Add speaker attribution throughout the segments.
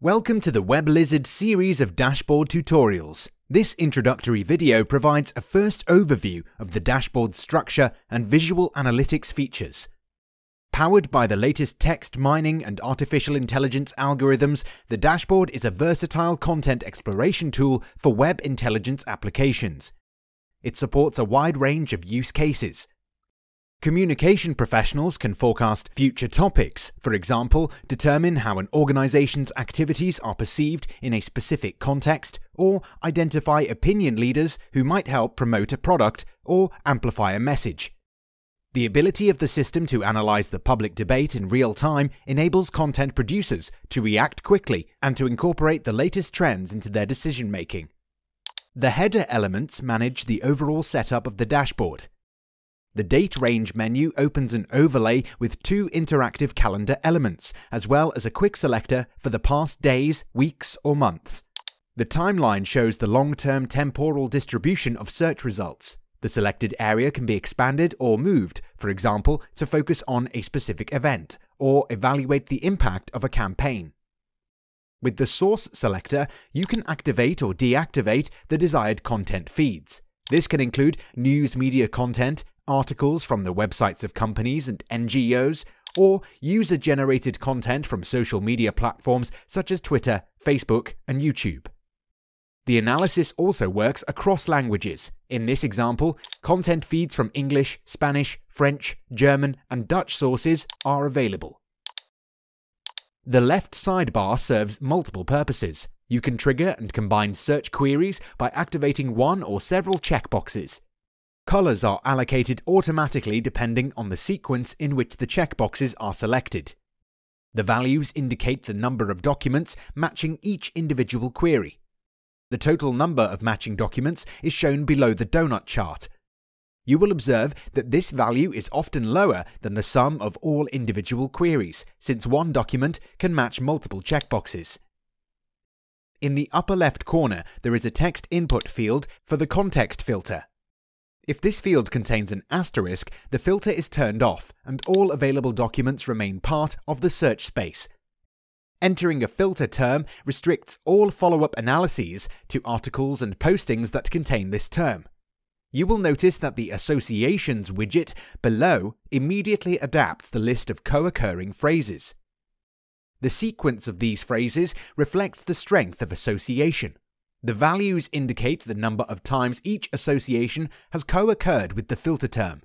Speaker 1: Welcome to the WebLizard series of dashboard tutorials. This introductory video provides a first overview of the dashboard's structure and visual analytics features. Powered by the latest text mining and artificial intelligence algorithms, the dashboard is a versatile content exploration tool for web intelligence applications. It supports a wide range of use cases, Communication professionals can forecast future topics, for example, determine how an organization's activities are perceived in a specific context, or identify opinion leaders who might help promote a product or amplify a message. The ability of the system to analyze the public debate in real time enables content producers to react quickly and to incorporate the latest trends into their decision making. The header elements manage the overall setup of the dashboard, the date range menu opens an overlay with two interactive calendar elements, as well as a quick selector for the past days, weeks, or months. The timeline shows the long-term temporal distribution of search results. The selected area can be expanded or moved, for example, to focus on a specific event, or evaluate the impact of a campaign. With the source selector, you can activate or deactivate the desired content feeds. This can include news media content, articles from the websites of companies and NGOs, or user generated content from social media platforms such as Twitter, Facebook, and YouTube. The analysis also works across languages. In this example, content feeds from English, Spanish, French, German, and Dutch sources are available. The left sidebar serves multiple purposes. You can trigger and combine search queries by activating one or several checkboxes, Colors are allocated automatically depending on the sequence in which the checkboxes are selected. The values indicate the number of documents matching each individual query. The total number of matching documents is shown below the donut chart. You will observe that this value is often lower than the sum of all individual queries, since one document can match multiple checkboxes. In the upper left corner, there is a text input field for the context filter. If this field contains an asterisk, the filter is turned off and all available documents remain part of the search space. Entering a filter term restricts all follow-up analyses to articles and postings that contain this term. You will notice that the Associations widget below immediately adapts the list of co-occurring phrases. The sequence of these phrases reflects the strength of association. The values indicate the number of times each association has co-occurred with the filter term.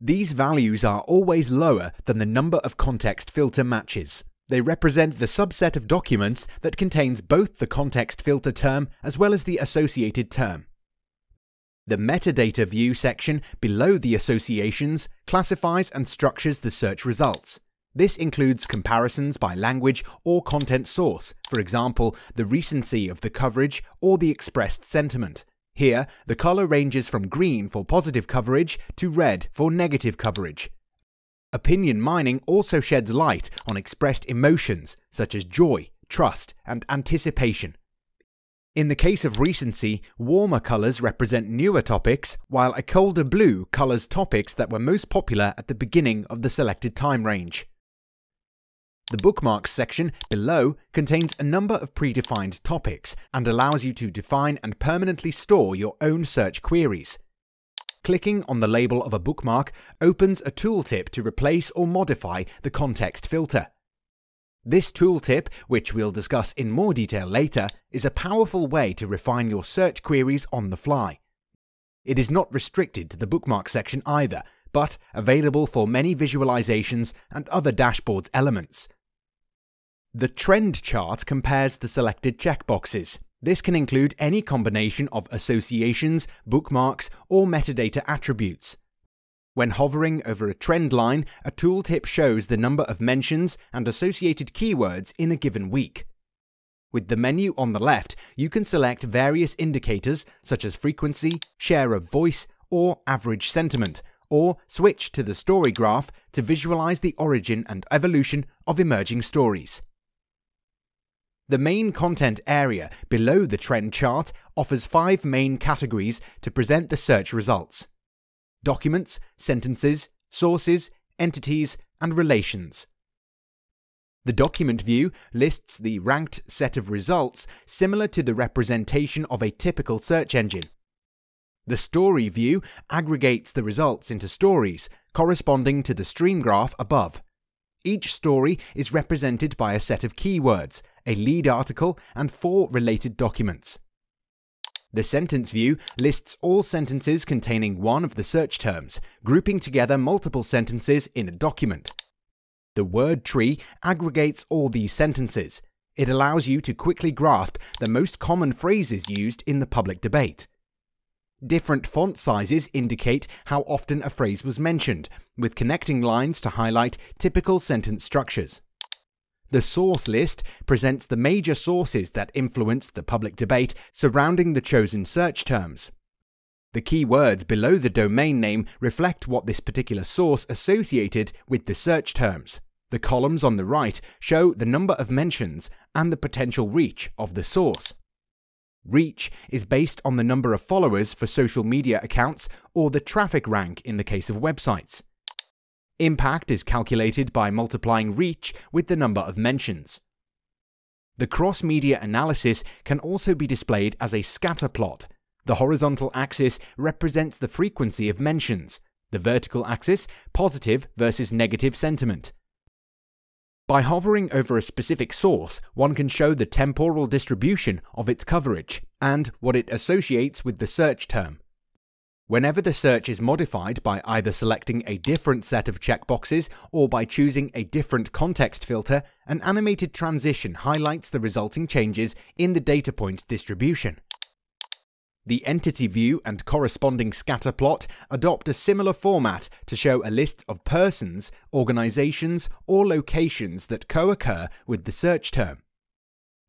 Speaker 1: These values are always lower than the number of context filter matches. They represent the subset of documents that contains both the context filter term as well as the associated term. The metadata view section below the associations classifies and structures the search results. This includes comparisons by language or content source, for example, the recency of the coverage or the expressed sentiment. Here, the color ranges from green for positive coverage to red for negative coverage. Opinion mining also sheds light on expressed emotions such as joy, trust, and anticipation. In the case of recency, warmer colours represent newer topics, while a colder blue colours topics that were most popular at the beginning of the selected time range. The bookmarks section below contains a number of predefined topics and allows you to define and permanently store your own search queries. Clicking on the label of a bookmark opens a tooltip to replace or modify the context filter. This tooltip, which we'll discuss in more detail later, is a powerful way to refine your search queries on the fly. It is not restricted to the bookmark section either, but available for many visualizations and other dashboards elements. The trend chart compares the selected checkboxes. This can include any combination of associations, bookmarks, or metadata attributes. When hovering over a trend line, a tooltip shows the number of mentions and associated keywords in a given week. With the menu on the left, you can select various indicators such as frequency, share of voice, or average sentiment, or switch to the story graph to visualize the origin and evolution of emerging stories. The main content area below the trend chart offers five main categories to present the search results documents, sentences, sources, entities, and relations. The document view lists the ranked set of results similar to the representation of a typical search engine. The story view aggregates the results into stories, corresponding to the stream graph above. Each story is represented by a set of keywords, a lead article, and four related documents. The sentence view lists all sentences containing one of the search terms, grouping together multiple sentences in a document. The word tree aggregates all these sentences. It allows you to quickly grasp the most common phrases used in the public debate. Different font sizes indicate how often a phrase was mentioned, with connecting lines to highlight typical sentence structures. The source list presents the major sources that influenced the public debate surrounding the chosen search terms. The keywords below the domain name reflect what this particular source associated with the search terms. The columns on the right show the number of mentions and the potential reach of the source. Reach is based on the number of followers for social media accounts or the traffic rank in the case of websites. Impact is calculated by multiplying reach with the number of mentions. The cross-media analysis can also be displayed as a scatter plot. The horizontal axis represents the frequency of mentions, the vertical axis positive versus negative sentiment. By hovering over a specific source, one can show the temporal distribution of its coverage and what it associates with the search term. Whenever the search is modified by either selecting a different set of checkboxes or by choosing a different context filter, an animated transition highlights the resulting changes in the data point distribution. The entity view and corresponding scatter plot adopt a similar format to show a list of persons, organizations, or locations that co-occur with the search term.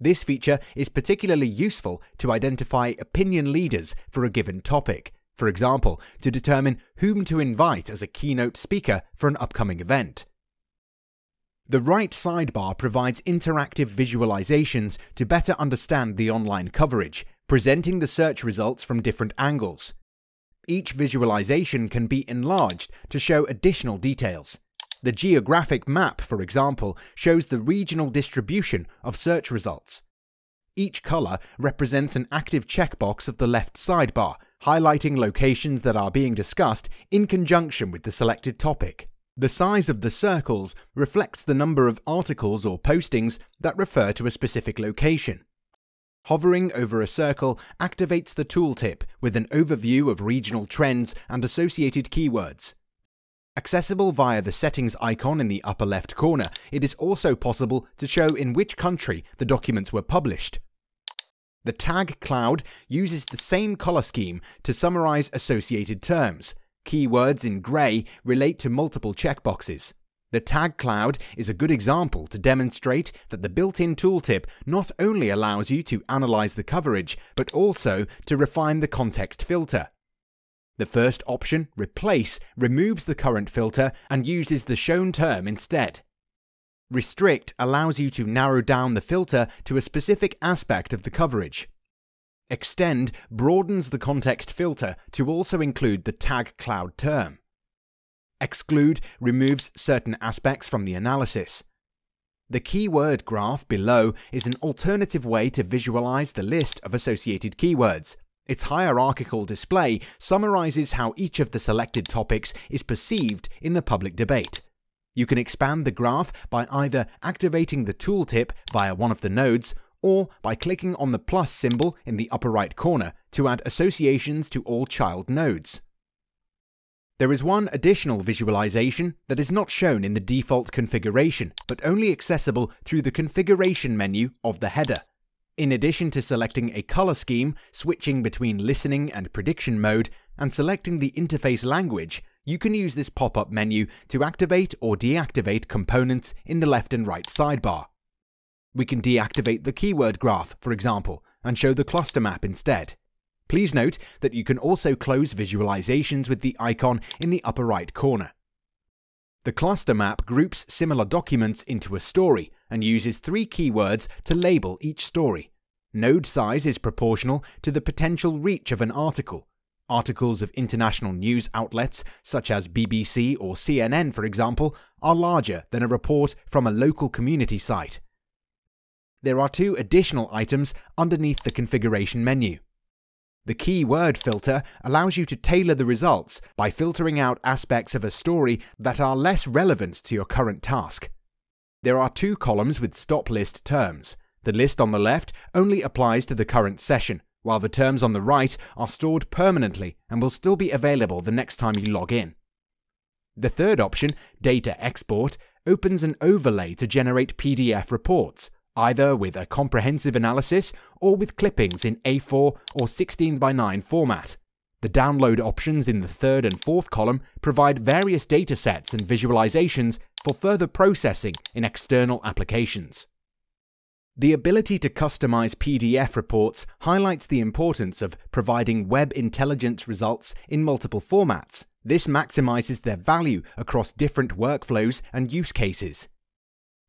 Speaker 1: This feature is particularly useful to identify opinion leaders for a given topic, for example, to determine whom to invite as a keynote speaker for an upcoming event. The right sidebar provides interactive visualizations to better understand the online coverage, presenting the search results from different angles. Each visualization can be enlarged to show additional details. The geographic map, for example, shows the regional distribution of search results. Each color represents an active checkbox of the left sidebar, highlighting locations that are being discussed in conjunction with the selected topic. The size of the circles reflects the number of articles or postings that refer to a specific location. Hovering over a circle activates the tooltip with an overview of regional trends and associated keywords. Accessible via the settings icon in the upper left corner, it is also possible to show in which country the documents were published, the tag cloud uses the same color scheme to summarize associated terms. Keywords in gray relate to multiple checkboxes. The tag cloud is a good example to demonstrate that the built-in tooltip not only allows you to analyze the coverage, but also to refine the context filter. The first option, Replace, removes the current filter and uses the shown term instead. Restrict allows you to narrow down the filter to a specific aspect of the coverage. Extend broadens the context filter to also include the tag cloud term. Exclude removes certain aspects from the analysis. The keyword graph below is an alternative way to visualize the list of associated keywords. Its hierarchical display summarizes how each of the selected topics is perceived in the public debate. You can expand the graph by either activating the tooltip via one of the nodes or by clicking on the plus symbol in the upper right corner to add associations to all child nodes. There is one additional visualization that is not shown in the default configuration, but only accessible through the configuration menu of the header. In addition to selecting a color scheme, switching between listening and prediction mode, and selecting the interface language, you can use this pop-up menu to activate or deactivate components in the left and right sidebar. We can deactivate the keyword graph, for example, and show the cluster map instead. Please note that you can also close visualizations with the icon in the upper right corner. The cluster map groups similar documents into a story and uses three keywords to label each story. Node size is proportional to the potential reach of an article, Articles of international news outlets, such as BBC or CNN, for example, are larger than a report from a local community site. There are two additional items underneath the configuration menu. The keyword filter allows you to tailor the results by filtering out aspects of a story that are less relevant to your current task. There are two columns with stop list terms. The list on the left only applies to the current session, while the terms on the right are stored permanently and will still be available the next time you log in. The third option, Data Export, opens an overlay to generate PDF reports, either with a comprehensive analysis or with clippings in A4 or 16x9 format. The download options in the third and fourth column provide various datasets and visualizations for further processing in external applications. The ability to customize PDF reports highlights the importance of providing web intelligence results in multiple formats. This maximizes their value across different workflows and use cases.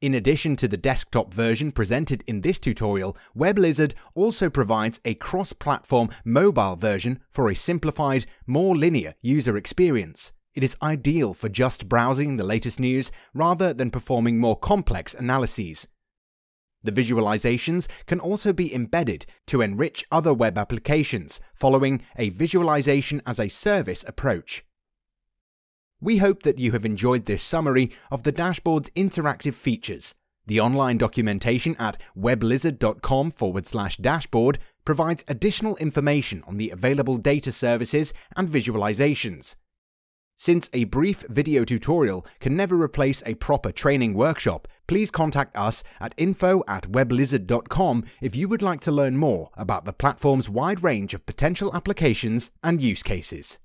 Speaker 1: In addition to the desktop version presented in this tutorial, WebLizard also provides a cross-platform mobile version for a simplified, more linear user experience. It is ideal for just browsing the latest news rather than performing more complex analyses. The visualizations can also be embedded to enrich other web applications following a visualization as a service approach. We hope that you have enjoyed this summary of the dashboard's interactive features. The online documentation at weblizard.com forward slash dashboard provides additional information on the available data services and visualizations, since a brief video tutorial can never replace a proper training workshop, please contact us at info at weblizard.com if you would like to learn more about the platform's wide range of potential applications and use cases.